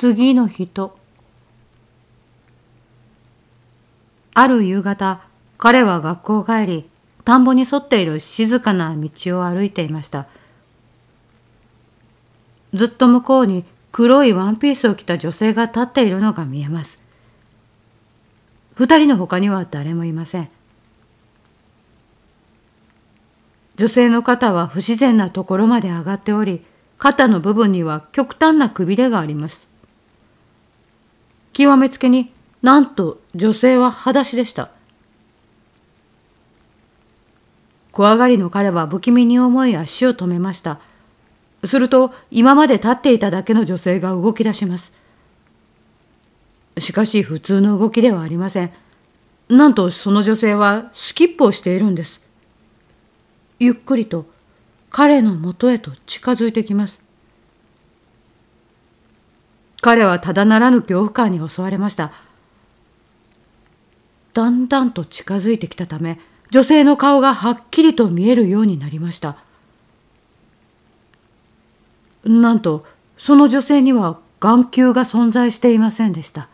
次の人。ある夕方、彼は学校帰り、田んぼに沿っている静かな道を歩いていました。ずっと向こうに黒いワンピースを着た女性が立っているのが見えます。二人の他には誰もいません。女性の肩は不自然なところまで上がっており、肩の部分には極端なくびれがあります。極めつけになんと女性は裸足でした。怖がりの彼は不気味に思い足を止めました。すると今まで立っていただけの女性が動き出します。しかし普通の動きではありません。なんとその女性はスキップをしているんです。ゆっくりと彼のもとへと近づいてきます。彼はただならぬ恐怖感に襲われました。だんだんと近づいてきたため、女性の顔がはっきりと見えるようになりました。なんと、その女性には眼球が存在していませんでした。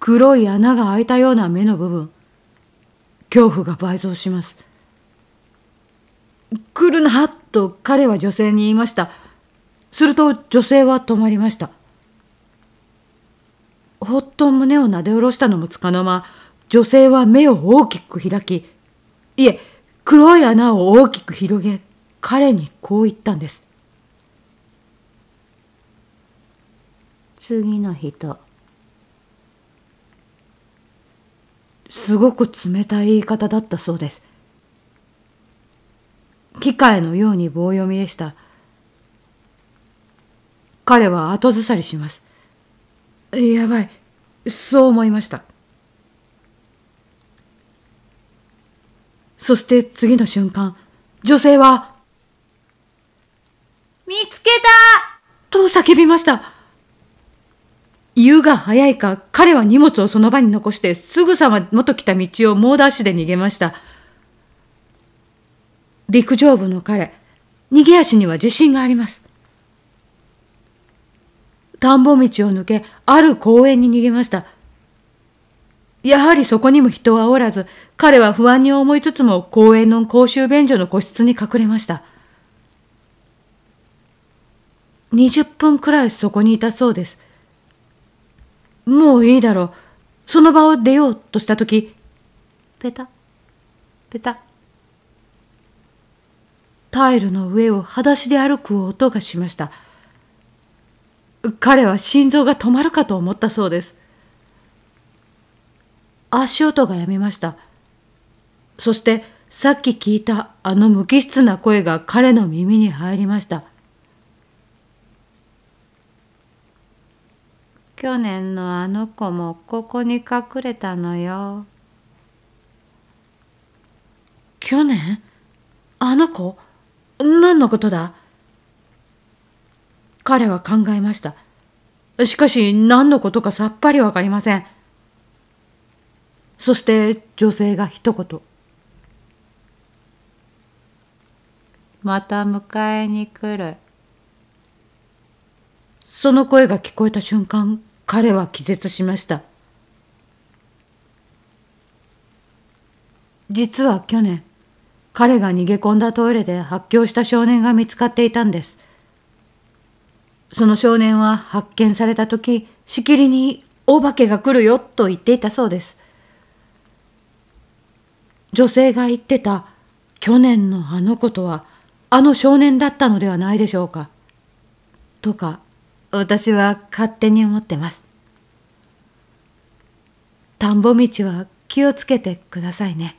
黒い穴が開いたような目の部分、恐怖が倍増します。来るなと彼は女性に言いました。すると女性は止まりましたほっと胸をなで下ろしたのもつかの間女性は目を大きく開きいえ黒い穴を大きく広げ彼にこう言ったんです次の人すごく冷たい言い方だったそうです機械のように棒読みでした彼は後ずさりします。やばい、そう思いました。そして次の瞬間、女性は、見つけたと叫びました。言うが早いか、彼は荷物をその場に残して、すぐさま元来た道を猛ダッシュで逃げました。陸上部の彼、逃げ足には自信があります。田んぼ道を抜け、ある公園に逃げました。やはりそこにも人はおらず、彼は不安に思いつつも公園の公衆便所の個室に隠れました。20分くらいそこにいたそうです。もういいだろう。その場を出ようとしたとき、ペタ、ペタ。タイルの上を裸足で歩く音がしました。彼は心臓が止まるかと思ったそうです。足音がやみました。そしてさっき聞いたあの無機質な声が彼の耳に入りました。去年のあの子もここに隠れたのよ。去年あの子何のことだ彼は考えました。しかし何のことかさっぱりわかりません。そして女性が一言。また迎えに来る。その声が聞こえた瞬間、彼は気絶しました。実は去年、彼が逃げ込んだトイレで発狂した少年が見つかっていたんです。その少年は発見された時、しきりにお化けが来るよと言っていたそうです。女性が言ってた去年のあの子とはあの少年だったのではないでしょうか。とか、私は勝手に思ってます。田んぼ道は気をつけてくださいね。